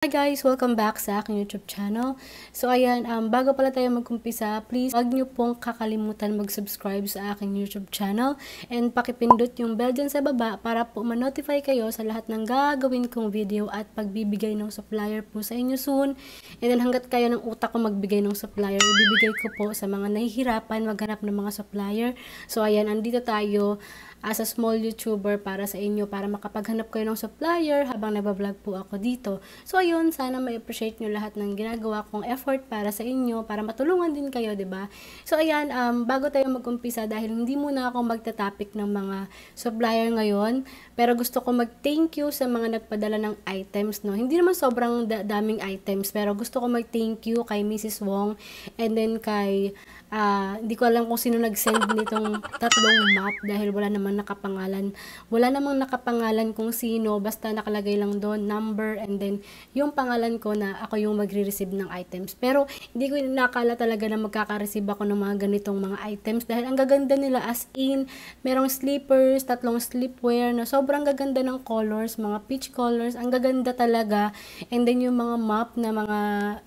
Hi guys! Welcome back sa aking YouTube channel. So ayan, um, bago pala tayo magkumpisa, please wag nyo pong kakalimutan mag-subscribe sa aking YouTube channel and pakipindot yung bell dyan sa baba para po ma-notify kayo sa lahat ng gagawin kong video at pagbibigay ng supplier po sa inyo soon. And then hanggat kaya ng utak ko magbigay ng supplier, ibibigay ko po sa mga nahihirapan maghanap ng mga supplier. So ayan, andito tayo as a small YouTuber para sa inyo para makapaghanap kayo ng supplier habang nagbablog po ako dito. So ayun, sana ma-appreciate nyo lahat ng ginagawa kong effort para sa inyo para matulungan din kayo, 'di ba? So ayan, um, bago tayo mag-umpisa dahil hindi muna ako magta-topic ng mga supplier ngayon, pero gusto ko mag-thank you sa mga nagpadala ng items, no. Hindi naman sobrang da- daming items, pero gusto ko mag-thank you kay Mrs. Wong and then kay uh, hindi ko alam kung sino nag-send nitong tatlong map dahil wala naman naman nakapangalan. Wala namang nakapangalan kung sino, basta nakalagay lang doon number and then yung pangalan ko na ako yung magre-receive ng items. Pero hindi ko nakala talaga na magkaka-receive ako ng mga ganitong mga items dahil ang gaganda nila as in, merong slippers, tatlong sleepwear na sobrang gaganda ng colors, mga peach colors, ang gaganda talaga. And then yung mga map na mga,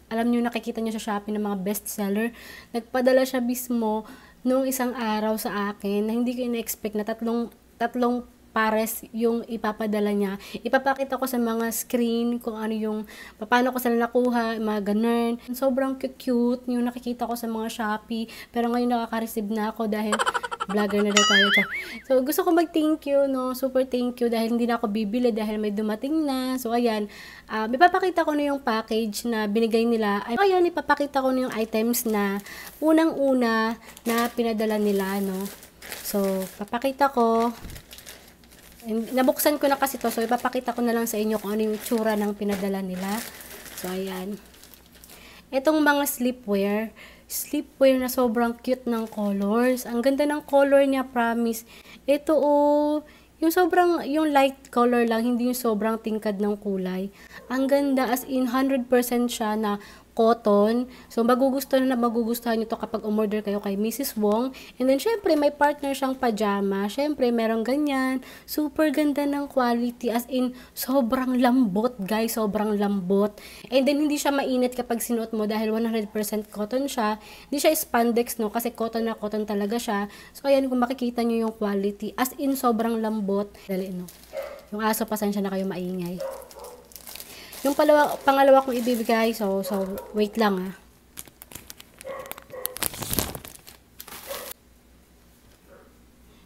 alam niyo nakikita niyo sa Shopee ng mga bestseller, nagpadala siya mismo nung isang araw sa akin na hindi ko inexpect na tatlong, tatlong pares yung ipapadala niya. Ipapakita ko sa mga screen kung ano yung, paano ko sila nakuha, mga ganun. Sobrang cute yung nakikita ko sa mga Shopee. Pero ngayon nakaka-receive na ako dahil vlogger na daw tayo So, gusto ko mag-thank you, no? Super thank you dahil hindi na ako bibili dahil may dumating na. So, ayan. Um, ah, ipapakita ko na yung package na binigay nila. Ay, ayan, ipapakita ko na yung items na unang-una na pinadala nila, no? So, papakita ko. And, nabuksan ko na kasi to. So, ipapakita ko na lang sa inyo kung ano yung tsura ng pinadala nila. So, ayan. Itong mga sleepwear, sleepwear na sobrang cute ng colors. Ang ganda ng color niya, promise. Ito oh, yung sobrang, yung light color lang, hindi yung sobrang tingkad ng kulay. Ang ganda as in 100% siya na cotton. So, magugustuhan na magugustuhan nyo to kapag umorder kayo kay Mrs. Wong. And then, syempre, may partner siyang pajama. Syempre, merong ganyan. Super ganda ng quality. As in, sobrang lambot, guys. Sobrang lambot. And then, hindi siya mainit kapag sinuot mo dahil 100% cotton siya. Hindi siya spandex, no? Kasi cotton na cotton talaga siya. So, ayan, kung makikita nyo yung quality. As in, sobrang lambot. Dali, no? Yung aso, pasensya na kayo maingay. Yung palawa, pangalawa kong ibibigay. So, so wait lang ha. Ah.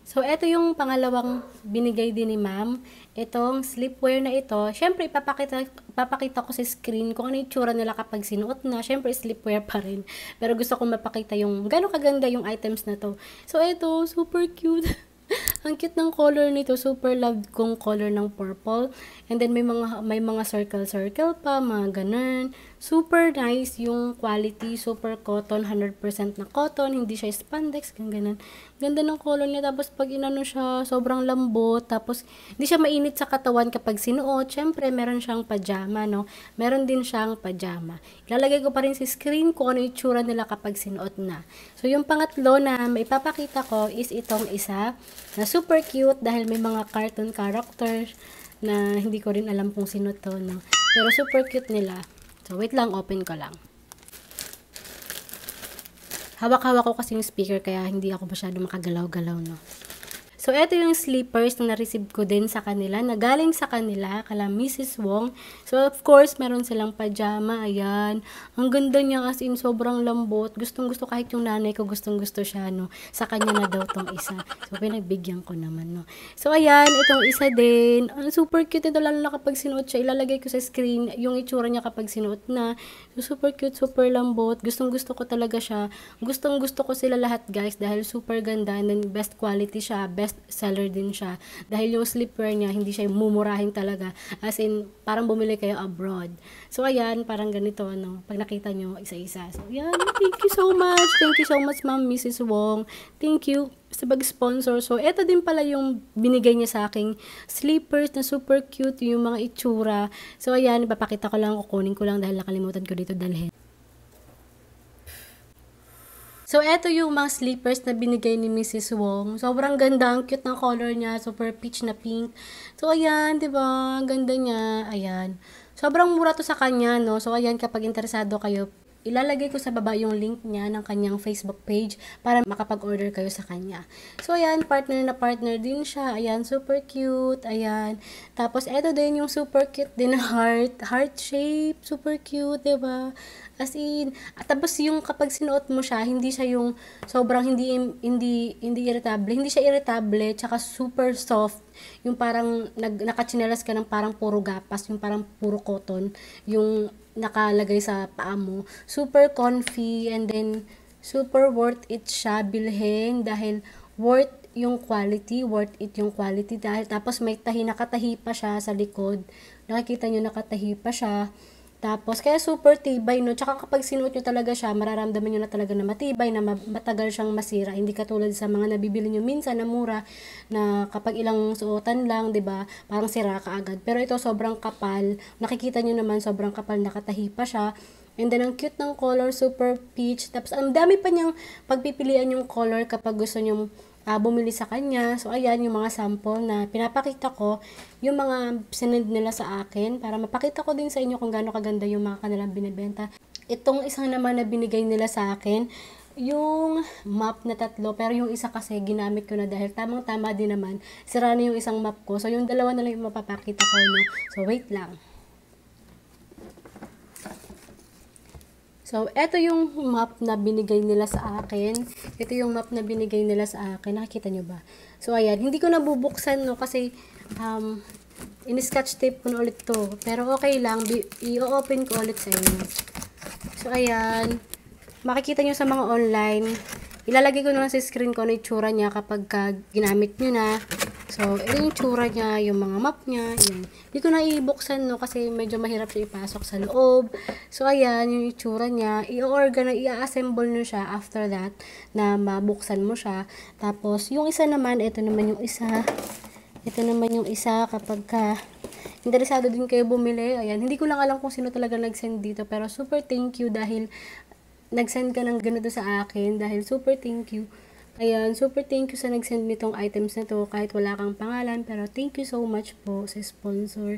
So, ito yung pangalawang binigay din ni ma'am. Itong sleepwear na ito, syempre, ipapakita papakita ko sa screen kung ano yung nila kapag sinuot na. Syempre, sleepwear pa rin. Pero gusto kong mapakita yung gano'ng kaganda yung items na to. So, ito, super cute. Ang cute ng color nito. Super loved kong color ng purple. And then may mga, may mga circle-circle pa, mga ganun. Super nice yung quality, super cotton, 100% na cotton, hindi siya spandex, ganyan. Ganda ng color niya, tapos pag inano siya, sobrang lambot, tapos hindi siya mainit sa katawan kapag sinuot. syempre meron siyang pajama, no? Meron din siyang pajama. Ilalagay ko pa rin si screen ko ano itsura nila kapag sinuot na. So, yung pangatlo na maipapakita ko is itong isa na super cute dahil may mga cartoon characters na hindi ko rin alam kung sino to, no? Pero super cute nila. So, wait lang, open ko lang. Hawak-hawak ko kasi yung speaker kaya hindi ako masyado makagalaw-galaw, no? So, ito yung slippers na na-receive ko din sa kanila, na galing sa kanila, kala Mrs. Wong. So, of course, meron silang pajama, ayan. Ang ganda niya kasi in sobrang lambot. Gustong-gusto kahit yung nanay ko, gustong-gusto siya, no. Sa kanya na daw tong isa. So, pinagbigyan ko naman, no. So, ayan, itong isa din. Ang super cute ito, lalo na kapag sinuot siya. Ilalagay ko sa screen yung itsura niya kapag sinuot na. So, super cute, super lambot. Gustong-gusto ko talaga siya. Gustong-gusto ko sila lahat, guys, dahil super ganda and best quality siya. Best seller din siya. Dahil yung slipper niya, hindi siya mumurahin talaga. As in, parang bumili kayo abroad. So, ayan, parang ganito, ano, pag nakita nyo, isa-isa. So, ayan, thank you so much. Thank you so much, ma'am, Mrs. Wong. Thank you sa pag-sponsor. So, eto din pala yung binigay niya sa akin. Slippers na super cute yung mga itsura. So, ayan, ipapakita ko lang, kukunin ko lang dahil nakalimutan ko dito dalhin. So, eto yung mga slippers na binigay ni Mrs. Wong. Sobrang ganda. Ang cute ng color niya. Super peach na pink. So, ayan, di ba? Ang ganda niya. Ayan. Sobrang mura to sa kanya, no? So, ayan, kapag interesado kayo, ilalagay ko sa baba yung link niya ng kanyang Facebook page para makapag-order kayo sa kanya. So, ayan, partner na partner din siya. Ayan, super cute. Ayan. Tapos, eto din yung super cute din heart. Heart shape. Super cute, di ba As in, at tapos yung kapag sinuot mo siya, hindi siya yung sobrang hindi hindi hindi irritable, hindi siya irritable, tsaka super soft. Yung parang nag nakachinelas ka ng parang puro gapas, yung parang puro cotton, yung nakalagay sa paa mo. Super comfy and then super worth it siya bilhin dahil worth yung quality, worth it yung quality dahil tapos may tahi, nakatahi pa siya sa likod. Nakikita nyo nakatahi pa siya. Tapos, kaya super tibay, no? Tsaka kapag sinuot nyo talaga siya, mararamdaman nyo na talaga na matibay, na matagal siyang masira. Hindi katulad sa mga nabibili nyo minsan na mura, na kapag ilang suotan lang, di ba parang sira ka agad. Pero ito, sobrang kapal. Nakikita nyo naman, sobrang kapal, nakatahi pa siya. And then, ang cute ng color, super peach. Tapos, ang dami pa niyang pagpipilian yung color kapag gusto nyo uh, bumili sa kanya. So, ayan yung mga sample na pinapakita ko, yung mga sinend nila sa akin para mapakita ko din sa inyo kung gaano kaganda yung mga kanilang binibenta. Itong isang naman na binigay nila sa akin, yung map na tatlo, pero yung isa kasi ginamit ko na dahil tamang-tama din naman, sira na yung isang map ko. So, yung dalawa na lang yung mapapakita ko. No? So, wait lang. So, ito yung map na binigay nila sa akin. Ito yung map na binigay nila sa akin. Nakikita nyo ba? So, ayan. Hindi ko nabubuksan, no? Kasi, um, in-scotch tape ko na ulit to. Pero, okay lang. I-open ko ulit sa inyo. So, ayan. Makikita nyo sa mga online. Ilalagay ko na lang sa screen ko na itsura niya kapag ka ginamit nyo na. So, ito yung tsura niya, yung mga map niya, yun. Hindi ko na ibuksan, no, kasi medyo mahirap siya ipasok sa loob. So, ayan, yung itsura niya. I-organ, i-assemble nyo siya after that, na mabuksan mo siya. Tapos, yung isa naman, ito naman yung isa. Ito naman yung isa kapag ka interesado din kayo bumili. Ayan, hindi ko lang alam kung sino talaga nag-send dito, pero super thank you dahil nag-send ka ng ganito sa akin dahil super thank you Ayan, super thank you sa nag-send nitong items na to. Kahit wala kang pangalan, pero thank you so much po sa sponsor.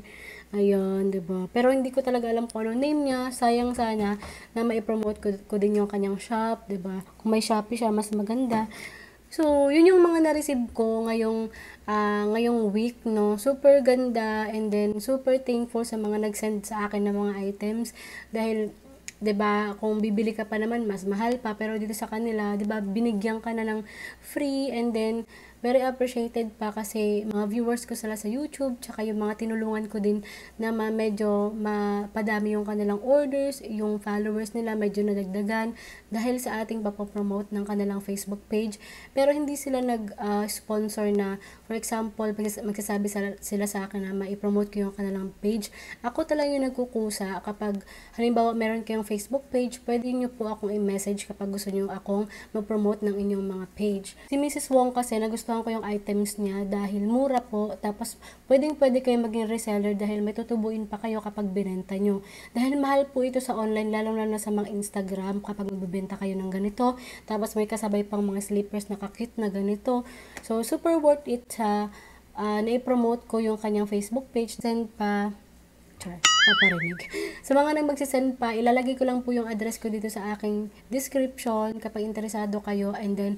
Ayan, ba diba? Pero hindi ko talaga alam kung ano name niya. Sayang sana na ma-promote ko, ko din yung kanyang shop, ba diba? Kung may Shopee siya, mas maganda. So, yun yung mga na-receive ko ngayong, uh, ngayong week, no? Super ganda and then super thankful sa mga nag-send sa akin ng mga items dahil 'di ba? Kung bibili ka pa naman mas mahal pa pero dito sa kanila, 'di ba, binigyan ka na ng free and then very appreciated pa kasi mga viewers ko sila sa YouTube, tsaka yung mga tinulungan ko din na ma medyo mapadami yung kanilang orders, yung followers nila medyo nadagdagan dahil sa ating papapromote ng kanilang Facebook page. Pero hindi sila nag-sponsor ah, na, for example, magsasabi sila sa akin na ma-promote ko yung kanilang page. Ako talaga yung nagkukusa kapag halimbawa meron kayong Facebook page, pwede nyo po akong i-message kapag gusto nyo akong mag-promote ng inyong mga page. Si Mrs. Wong kasi na gusto nagustuhan ko yung items niya dahil mura po. Tapos, pwedeng pwede kayo maging reseller dahil may tutubuin pa kayo kapag binenta nyo. Dahil mahal po ito sa online, lalo na sa mga Instagram kapag magbibenta kayo ng ganito. Tapos, may kasabay pang mga slippers na kakit na ganito. So, super worth it sa uh, ah, na-promote ko yung kanyang Facebook page. Send pa char, paparinig. Sa mga nang magsisend pa, ilalagay ko lang po yung address ko dito sa aking description kapag interesado kayo and then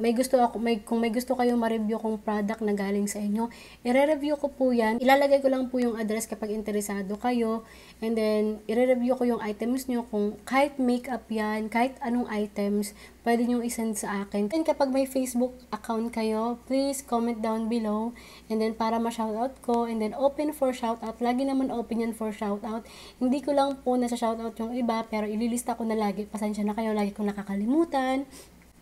may gusto ako may kung may gusto kayo ma-review kong product na galing sa inyo, ire-review ko po 'yan. Ilalagay ko lang po yung address kapag interesado kayo. And then ire-review ko yung items nyo kung kahit makeup 'yan, kahit anong items, pwede niyo i-send sa akin. And kapag may Facebook account kayo, please comment down below and then para ma-shoutout ko and then open for shoutout. Lagi naman open yan for shoutout. Hindi ko lang po na shoutout yung iba pero ililista ko na lagi. Pasensya na kayo, lagi kong nakakalimutan.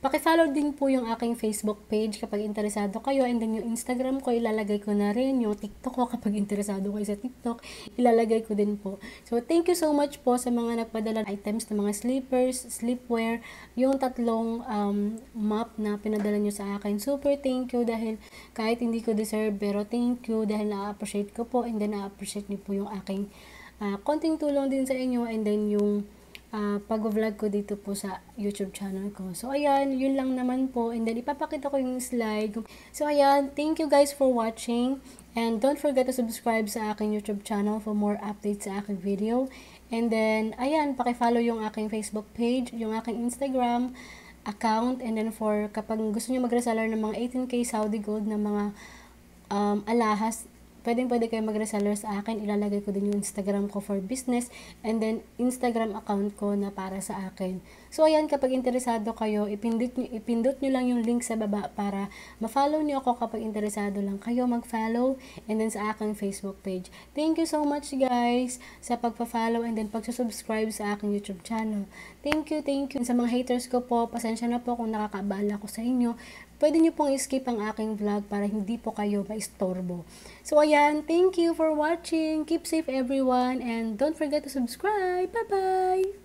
Pakisalo din po yung aking Facebook page kapag interesado kayo. And then yung Instagram ko, ilalagay ko na rin. Yung TikTok ko, kapag interesado kayo sa TikTok, ilalagay ko din po. So, thank you so much po sa mga nagpadala items ng mga sleepers, sleepwear, yung tatlong um, map na pinadala nyo sa akin. Super thank you dahil kahit hindi ko deserve, pero thank you dahil na-appreciate ko po and then na-appreciate niyo po yung aking uh, konting tulong din sa inyo and then yung uh, pag-vlog ko dito po sa YouTube channel ko. So, ayan, yun lang naman po. And then, ipapakita ko yung slide. So, ayan, thank you guys for watching. And don't forget to subscribe sa aking YouTube channel for more updates sa aking video. And then, ayan, follow yung aking Facebook page, yung aking Instagram account. And then, for kapag gusto nyo mag ng mga 18K Saudi Gold na mga um, alahas, pwedeng pwede kayo mag-reseller sa akin. Ilalagay ko din yung Instagram ko for business and then Instagram account ko na para sa akin. So, ayan, kapag interesado kayo, ipindot nyo, ipindot nyo lang yung link sa baba para ma-follow nyo ako kapag interesado lang kayo mag-follow and then sa aking Facebook page. Thank you so much guys sa pagpa-follow and then pagsusubscribe sa aking YouTube channel. Thank you, thank you. Sa mga haters ko po, pasensya na po kung nakakabala ko sa inyo pwede nyo pong skip ang aking vlog para hindi po kayo maistorbo. So, ayan. Thank you for watching. Keep safe everyone and don't forget to subscribe. Bye-bye!